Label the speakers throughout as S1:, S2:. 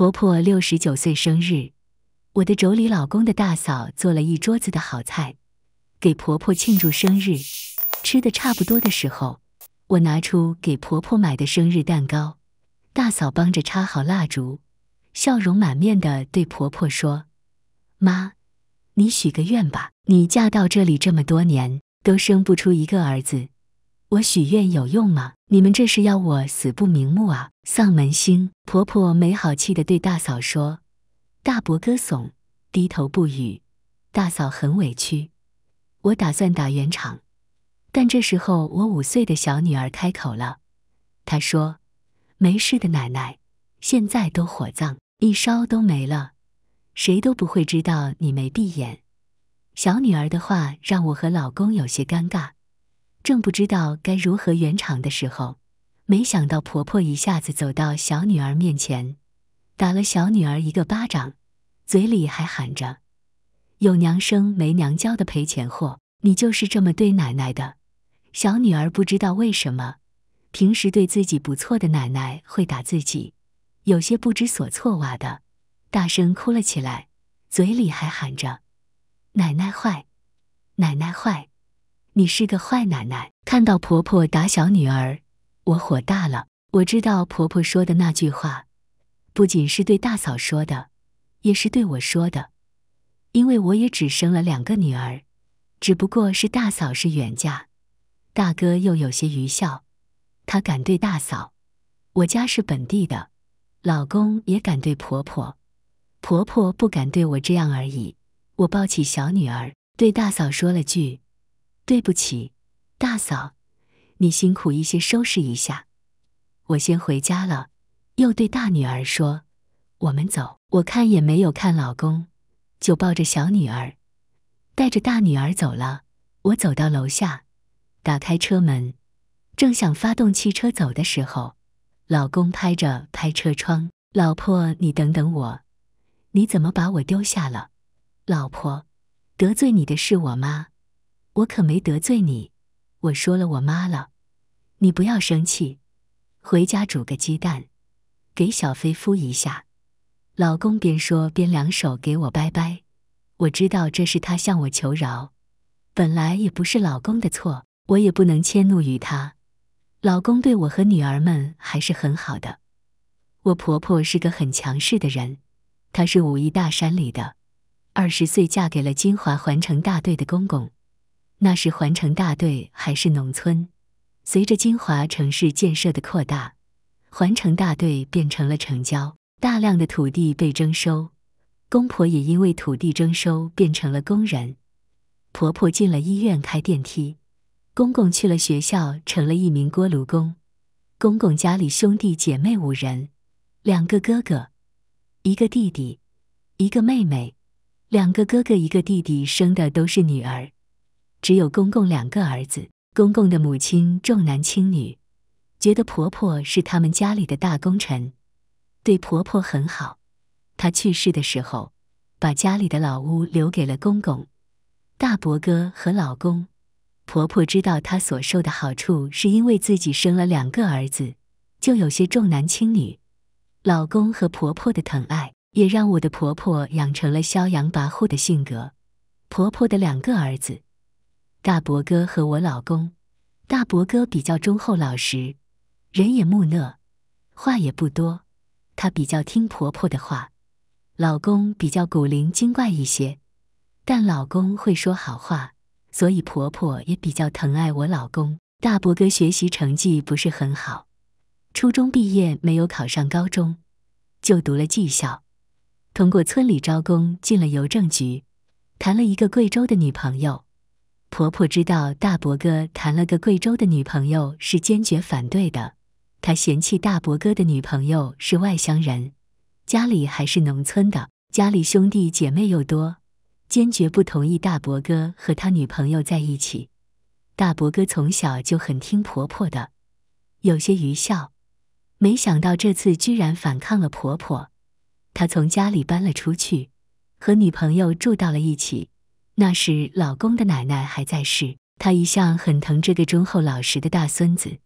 S1: 婆婆六十九岁生日，我的妯娌老公的大嫂做了一桌子的好菜，给婆婆庆祝生日。吃的差不多的时候，我拿出给婆婆买的生日蛋糕，大嫂帮着插好蜡烛，笑容满面的对婆婆说：“妈，你许个愿吧。你嫁到这里这么多年，都生不出一个儿子，我许愿有用吗？”你们这是要我死不瞑目啊！丧门星婆婆没好气的对大嫂说：“大伯哥怂，低头不语。”大嫂很委屈。我打算打圆场，但这时候我五岁的小女儿开口了。她说：“没事的，奶奶，现在都火葬，一烧都没了，谁都不会知道你没闭眼。”小女儿的话让我和老公有些尴尬。正不知道该如何圆场的时候，没想到婆婆一下子走到小女儿面前，打了小女儿一个巴掌，嘴里还喊着：“有娘生没娘教的赔钱货，你就是这么对奶奶的。”小女儿不知道为什么，平时对自己不错的奶奶会打自己，有些不知所措哇的，大声哭了起来，嘴里还喊着：“奶奶坏，奶奶坏。”你是个坏奶奶！看到婆婆打小女儿，我火大了。我知道婆婆说的那句话，不仅是对大嫂说的，也是对我说的。因为我也只生了两个女儿，只不过是大嫂是远嫁，大哥又有些愚孝，他敢对大嫂；我家是本地的，老公也敢对婆婆，婆婆不敢对我这样而已。我抱起小女儿，对大嫂说了句。对不起，大嫂，你辛苦一些，收拾一下，我先回家了。又对大女儿说：“我们走。”我看也没有看老公，就抱着小女儿，带着大女儿走了。我走到楼下，打开车门，正想发动汽车走的时候，老公拍着拍车窗：“老婆，你等等我！你怎么把我丢下了？”“老婆，得罪你的是我妈。”我可没得罪你，我说了我妈了，你不要生气，回家煮个鸡蛋，给小飞敷一下。老公边说边两手给我拜拜，我知道这是他向我求饶。本来也不是老公的错，我也不能迁怒于他。老公对我和女儿们还是很好的。我婆婆是个很强势的人，她是武夷大山里的，二十岁嫁给了金华环城大队的公公。那是环城大队还是农村？随着金华城市建设的扩大，环城大队变成了城郊，大量的土地被征收，公婆也因为土地征收变成了工人。婆婆进了医院开电梯，公公去了学校成了一名锅炉工。公公家里兄弟姐妹五人，两个哥哥，一个弟弟，一个妹妹。两个哥哥一个弟弟生的都是女儿。只有公公两个儿子。公公的母亲重男轻女，觉得婆婆是他们家里的大功臣，对婆婆很好。她去世的时候，把家里的老屋留给了公公、大伯哥和老公。婆婆知道她所受的好处是因为自己生了两个儿子，就有些重男轻女。老公和婆婆的疼爱，也让我的婆婆养成了骄阳跋扈的性格。婆婆的两个儿子。大伯哥和我老公，大伯哥比较忠厚老实，人也木讷，话也不多。他比较听婆婆的话，老公比较古灵精怪一些，但老公会说好话，所以婆婆也比较疼爱我老公。大伯哥学习成绩不是很好，初中毕业没有考上高中，就读了技校，通过村里招工进了邮政局，谈了一个贵州的女朋友。婆婆知道大伯哥谈了个贵州的女朋友，是坚决反对的。她嫌弃大伯哥的女朋友是外乡人，家里还是农村的，家里兄弟姐妹又多，坚决不同意大伯哥和他女朋友在一起。大伯哥从小就很听婆婆的，有些愚孝，没想到这次居然反抗了婆婆。他从家里搬了出去，和女朋友住到了一起。那时，老公的奶奶还在世。她一向很疼这个忠厚老实的大孙子，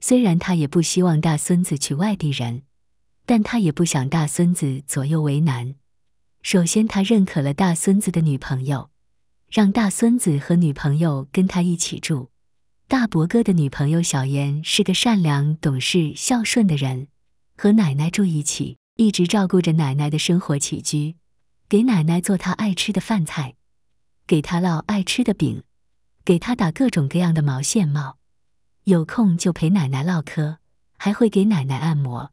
S1: 虽然她也不希望大孙子娶外地人，但她也不想大孙子左右为难。首先，她认可了大孙子的女朋友，让大孙子和女朋友跟他一起住。大伯哥的女朋友小妍是个善良、懂事、孝顺的人，和奶奶住一起，一直照顾着奶奶的生活起居，给奶奶做她爱吃的饭菜。给他烙爱吃的饼，给他打各种各样的毛线帽，有空就陪奶奶唠嗑，还会给奶奶按摩，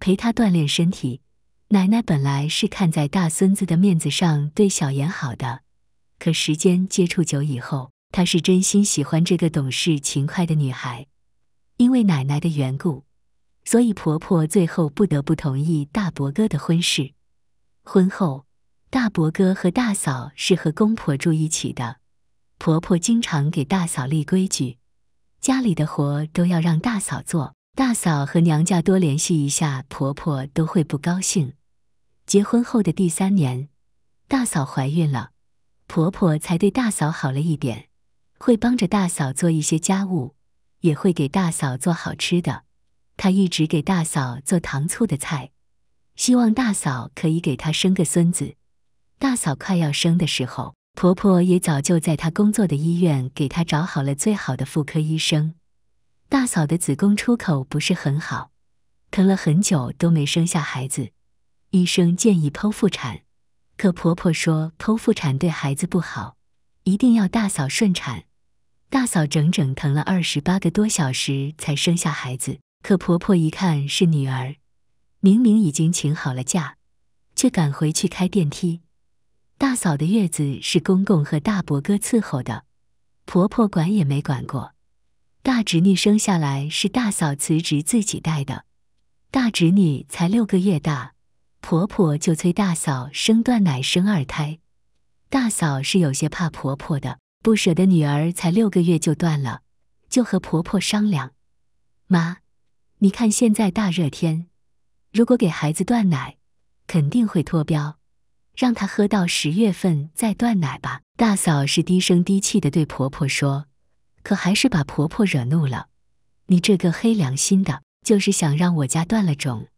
S1: 陪她锻炼身体。奶奶本来是看在大孙子的面子上对小妍好的，可时间接触久以后，她是真心喜欢这个懂事勤快的女孩。因为奶奶的缘故，所以婆婆最后不得不同意大伯哥的婚事。婚后。大伯哥和大嫂是和公婆住一起的，婆婆经常给大嫂立规矩，家里的活都要让大嫂做。大嫂和娘家多联系一下，婆婆都会不高兴。结婚后的第三年，大嫂怀孕了，婆婆才对大嫂好了一点，会帮着大嫂做一些家务，也会给大嫂做好吃的。她一直给大嫂做糖醋的菜，希望大嫂可以给她生个孙子。大嫂快要生的时候，婆婆也早就在她工作的医院给她找好了最好的妇科医生。大嫂的子宫出口不是很好，疼了很久都没生下孩子。医生建议剖腹产，可婆婆说剖腹产对孩子不好，一定要大嫂顺产。大嫂整整疼了二十八个多小时才生下孩子。可婆婆一看是女儿，明明已经请好了假，却赶回去开电梯。大嫂的月子是公公和大伯哥伺候的，婆婆管也没管过。大侄女生下来是大嫂辞职自己带的，大侄女才六个月大，婆婆就催大嫂生断奶生二胎。大嫂是有些怕婆婆的，不舍得女儿才六个月就断了，就和婆婆商量：“妈，你看现在大热天，如果给孩子断奶，肯定会脱标。”让她喝到十月份再断奶吧。大嫂是低声低气地对婆婆说，可还是把婆婆惹怒了。你这个黑良心的，就是想让我家断了种。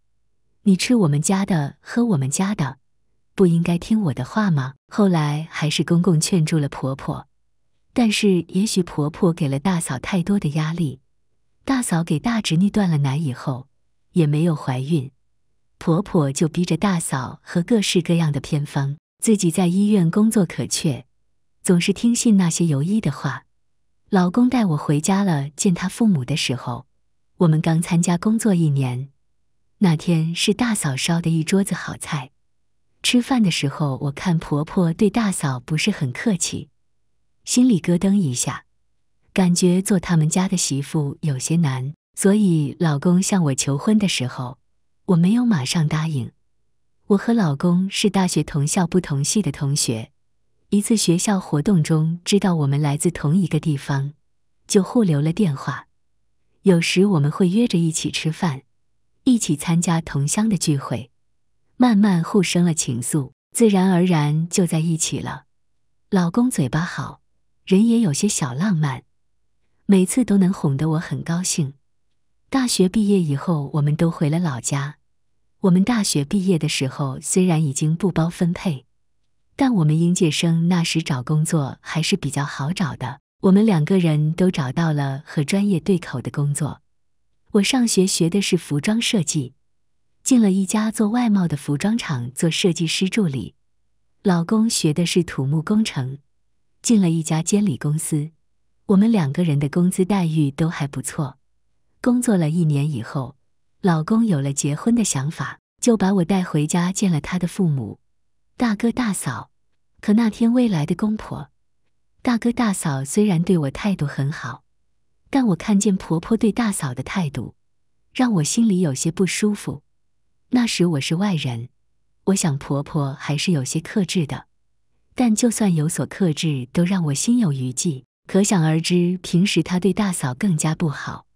S1: 你吃我们家的，喝我们家的，不应该听我的话吗？后来还是公公劝住了婆婆。但是也许婆婆给了大嫂太多的压力，大嫂给大侄女断了奶以后，也没有怀孕。婆婆就逼着大嫂喝各式各样的偏方，自己在医院工作可却，总是听信那些游医的话。老公带我回家了，见他父母的时候，我们刚参加工作一年。那天是大嫂烧的一桌子好菜，吃饭的时候，我看婆婆对大嫂不是很客气，心里咯噔一下，感觉做他们家的媳妇有些难。所以老公向我求婚的时候。我没有马上答应。我和老公是大学同校不同系的同学，一次学校活动中知道我们来自同一个地方，就互留了电话。有时我们会约着一起吃饭，一起参加同乡的聚会，慢慢互生了情愫，自然而然就在一起了。老公嘴巴好，人也有些小浪漫，每次都能哄得我很高兴。大学毕业以后，我们都回了老家。我们大学毕业的时候，虽然已经不包分配，但我们应届生那时找工作还是比较好找的。我们两个人都找到了和专业对口的工作。我上学学的是服装设计，进了一家做外贸的服装厂做设计师助理。老公学的是土木工程，进了一家监理公司。我们两个人的工资待遇都还不错。工作了一年以后。老公有了结婚的想法，就把我带回家见了他的父母、大哥、大嫂。可那天未来的公婆、大哥、大嫂虽然对我态度很好，但我看见婆婆对大嫂的态度，让我心里有些不舒服。那时我是外人，我想婆婆还是有些克制的，但就算有所克制，都让我心有余悸。可想而知，平时她对大嫂更加不好。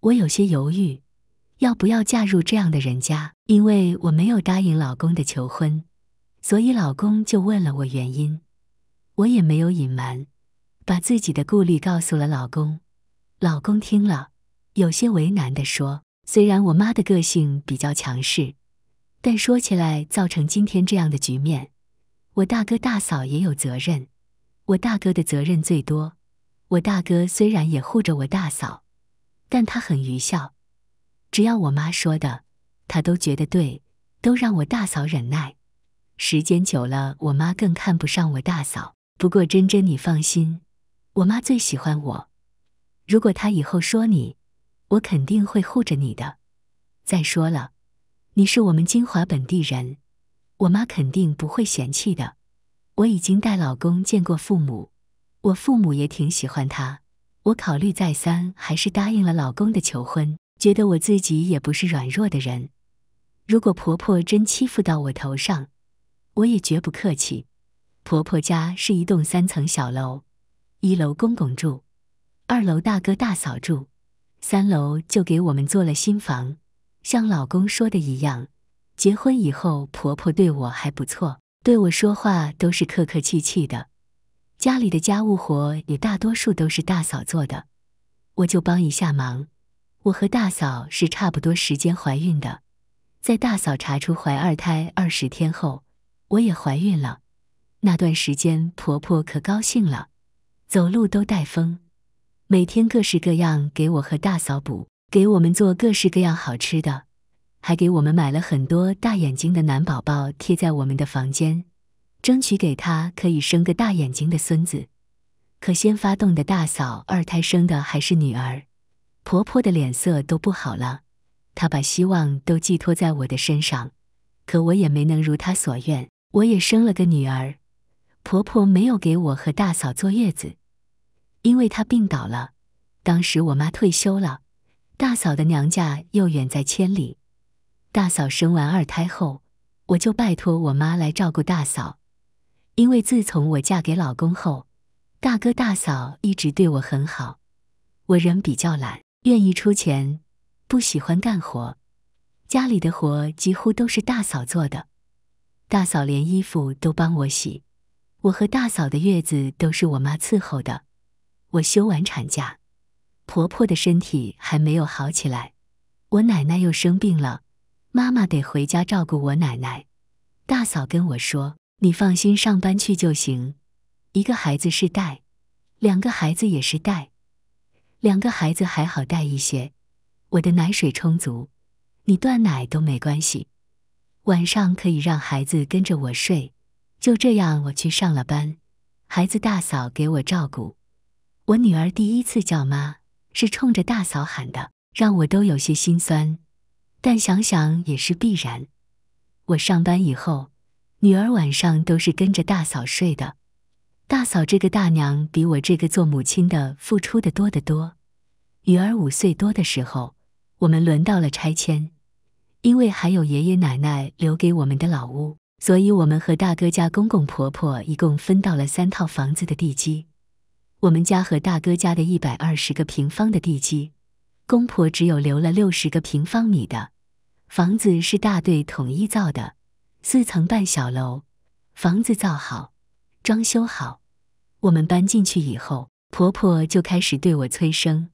S1: 我有些犹豫。要不要嫁入这样的人家？因为我没有答应老公的求婚，所以老公就问了我原因。我也没有隐瞒，把自己的顾虑告诉了老公。老公听了，有些为难地说：“虽然我妈的个性比较强势，但说起来造成今天这样的局面，我大哥大嫂也有责任。我大哥的责任最多。我大哥虽然也护着我大嫂，但他很愚孝。”只要我妈说的，她都觉得对，都让我大嫂忍耐。时间久了，我妈更看不上我大嫂。不过，真真你放心，我妈最喜欢我。如果她以后说你，我肯定会护着你的。再说了，你是我们金华本地人，我妈肯定不会嫌弃的。我已经带老公见过父母，我父母也挺喜欢他。我考虑再三，还是答应了老公的求婚。觉得我自己也不是软弱的人，如果婆婆真欺负到我头上，我也绝不客气。婆婆家是一栋三层小楼，一楼公公住，二楼大哥大嫂住，三楼就给我们做了新房。像老公说的一样，结婚以后婆婆对我还不错，对我说话都是客客气气的。家里的家务活也大多数都是大嫂做的，我就帮一下忙。我和大嫂是差不多时间怀孕的，在大嫂查出怀二胎二十天后，我也怀孕了。那段时间婆婆可高兴了，走路都带风，每天各式各样给我和大嫂补，给我们做各式各样好吃的，还给我们买了很多大眼睛的男宝宝贴在我们的房间，争取给他可以生个大眼睛的孙子。可先发动的大嫂二胎生的还是女儿。婆婆的脸色都不好了，她把希望都寄托在我的身上，可我也没能如她所愿。我也生了个女儿，婆婆没有给我和大嫂坐月子，因为她病倒了。当时我妈退休了，大嫂的娘家又远在千里。大嫂生完二胎后，我就拜托我妈来照顾大嫂，因为自从我嫁给老公后，大哥大嫂一直对我很好。我人比较懒。愿意出钱，不喜欢干活，家里的活几乎都是大嫂做的。大嫂连衣服都帮我洗，我和大嫂的月子都是我妈伺候的。我休完产假，婆婆的身体还没有好起来，我奶奶又生病了，妈妈得回家照顾我奶奶。大嫂跟我说：“你放心，上班去就行，一个孩子是带，两个孩子也是带。”两个孩子还好带一些，我的奶水充足，你断奶都没关系。晚上可以让孩子跟着我睡，就这样，我去上了班，孩子大嫂给我照顾。我女儿第一次叫妈，是冲着大嫂喊的，让我都有些心酸。但想想也是必然。我上班以后，女儿晚上都是跟着大嫂睡的。大嫂，这个大娘比我这个做母亲的付出的多得多。女儿五岁多的时候，我们轮到了拆迁，因为还有爷爷奶奶留给我们的老屋，所以我们和大哥家公公婆婆一共分到了三套房子的地基。我们家和大哥家的一百二十个平方的地基，公婆只有留了六十个平方米的。房子是大队统一造的，四层半小楼。房子造好，装修好。我们搬进去以后，婆婆就开始对我催生。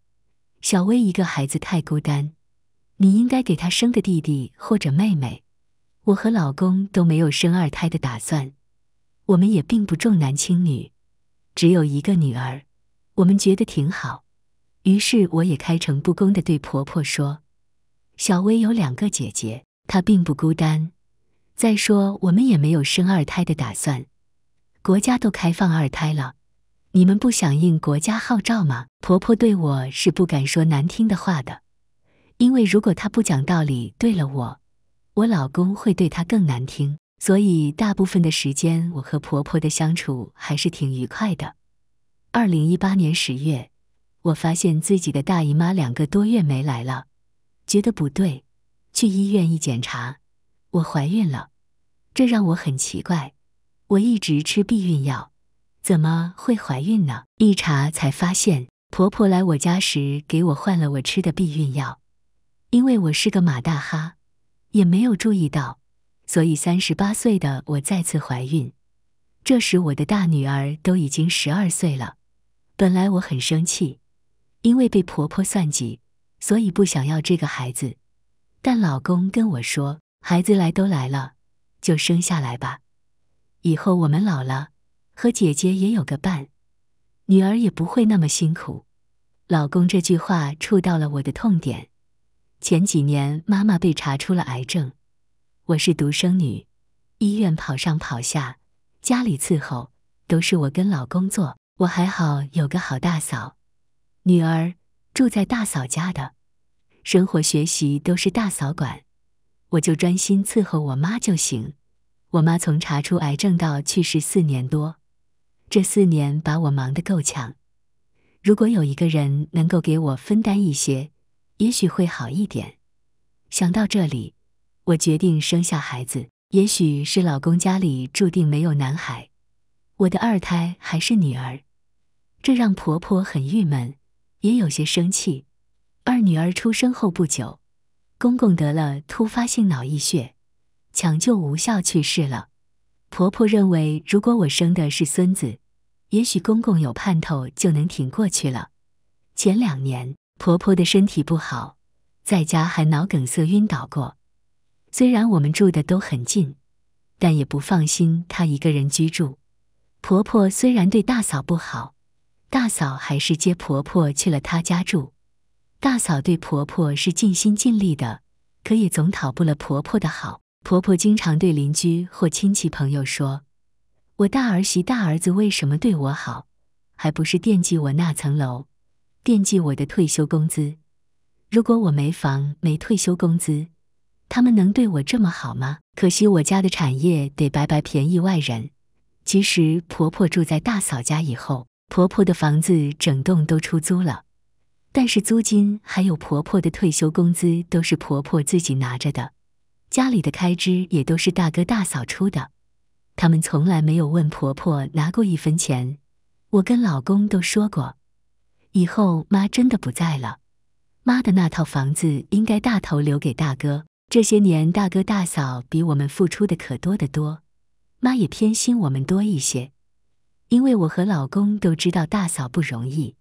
S1: 小薇一个孩子太孤单，你应该给她生个弟弟或者妹妹。我和老公都没有生二胎的打算，我们也并不重男轻女，只有一个女儿，我们觉得挺好。于是我也开诚布公的对婆婆说：“小薇有两个姐姐，她并不孤单。再说我们也没有生二胎的打算，国家都开放二胎了。”你们不响应国家号召吗？婆婆对我是不敢说难听的话的，因为如果她不讲道理，对了我，我老公会对她更难听。所以大部分的时间，我和婆婆的相处还是挺愉快的。二零一八年十月，我发现自己的大姨妈两个多月没来了，觉得不对，去医院一检查，我怀孕了，这让我很奇怪，我一直吃避孕药。怎么会怀孕呢？一查才发现，婆婆来我家时给我换了我吃的避孕药，因为我是个马大哈，也没有注意到，所以三十八岁的我再次怀孕。这时我的大女儿都已经十二岁了，本来我很生气，因为被婆婆算计，所以不想要这个孩子。但老公跟我说，孩子来都来了，就生下来吧，以后我们老了。和姐姐也有个伴，女儿也不会那么辛苦。老公这句话触到了我的痛点。前几年妈妈被查出了癌症，我是独生女，医院跑上跑下，家里伺候都是我跟老公做。我还好有个好大嫂，女儿住在大嫂家的，生活学习都是大嫂管，我就专心伺候我妈就行。我妈从查出癌症到去世四年多。这四年把我忙得够呛，如果有一个人能够给我分担一些，也许会好一点。想到这里，我决定生下孩子。也许是老公家里注定没有男孩，我的二胎还是女儿，这让婆婆很郁闷，也有些生气。二女儿出生后不久，公公得了突发性脑溢血，抢救无效去世了。婆婆认为，如果我生的是孙子，也许公公有盼头，就能挺过去了。前两年，婆婆的身体不好，在家还脑梗塞晕倒过。虽然我们住的都很近，但也不放心她一个人居住。婆婆虽然对大嫂不好，大嫂还是接婆婆去了她家住。大嫂对婆婆是尽心尽力的，可也总讨不了婆婆的好。婆婆经常对邻居或亲戚朋友说：“我大儿媳、大儿子为什么对我好？还不是惦记我那层楼，惦记我的退休工资。如果我没房、没退休工资，他们能对我这么好吗？可惜我家的产业得白白便宜外人。其实婆婆住在大嫂家以后，婆婆的房子整栋都出租了，但是租金还有婆婆的退休工资都是婆婆自己拿着的。”家里的开支也都是大哥大嫂出的，他们从来没有问婆婆拿过一分钱。我跟老公都说过，以后妈真的不在了，妈的那套房子应该大头留给大哥。这些年大哥大嫂比我们付出的可多得多，妈也偏心我们多一些。因为我和老公都知道大嫂不容易，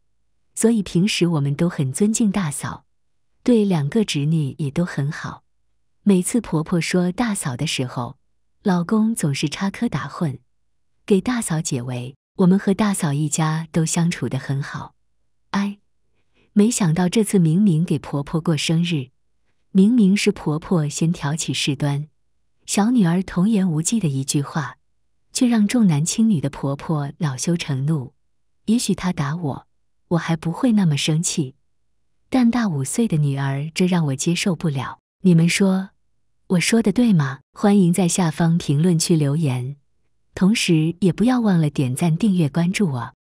S1: 所以平时我们都很尊敬大嫂，对两个侄女也都很好。每次婆婆说大嫂的时候，老公总是插科打诨，给大嫂解围。我们和大嫂一家都相处得很好。哎，没想到这次明明给婆婆过生日，明明是婆婆先挑起事端，小女儿童言无忌的一句话，却让重男轻女的婆婆恼羞成怒。也许她打我，我还不会那么生气，但大五岁的女儿，这让我接受不了。你们说？我说的对吗？欢迎在下方评论区留言，同时也不要忘了点赞、订阅、关注我。